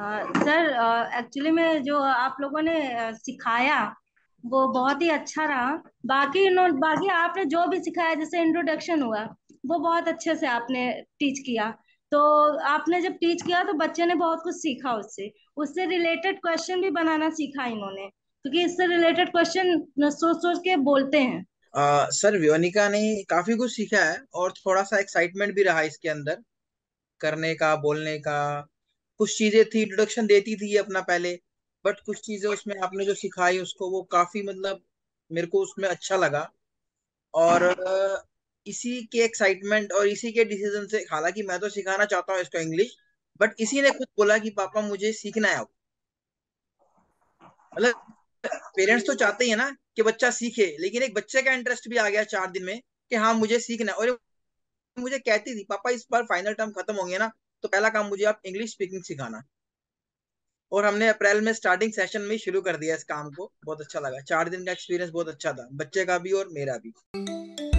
sir actually में जो आप लोगों ने सिखाया वो बहुत ही अच्छा रहा बाकी बाकी आपने जो भी सिखाया जैसे इंट्रोडक्शन हुआ वो बहुत अच्छे से आपने टीच किया तो आपने जब टीच किया तो बच्चे ने बहुत कुछ सीखा उससे उससे रिलेटेड क्वेश्चन भी बनाना सीखा इन्होंने क्योंकि इससे रिलेटेड क्वेश्चन सोच सोच के बोलते हैं आ, सर व्योनिका ने काफी कुछ सीखा है और थोड़ा सा एक्साइटमेंट भी रहा इसके अंदर करने का बोलने का कुछ चीजें थी इंट्रोडक्शन देती थी अपना पहले बट कुछ चीजें उसमें आपने जो सिखाई उसको वो काफी मतलब मेरे को उसमें अच्छा लगा और इसी के एक्साइटमेंट और इसी के डिसीजन से हालांकि मैं तो सिखाना चाहता हूँ इसको इंग्लिश बट इसी ने खुद बोला कि पापा मुझे सीखना है मतलब पेरेंट्स तो चाहते ही है ना कि बच्चा सीखे लेकिन एक बच्चे का इंटरेस्ट भी आ गया चार दिन में कि हाँ मुझे सीखना है और मुझे कहती थी पापा इस बार फाइनल टर्म खत्म होंगे ना तो पहला काम मुझे आप इंग्लिश स्पीकिंग सिखाना और हमने अप्रैल में स्टार्टिंग सेशन में शुरू कर दिया इस काम को बहुत अच्छा लगा चार दिन का एक्सपीरियंस बहुत अच्छा था बच्चे का भी और मेरा भी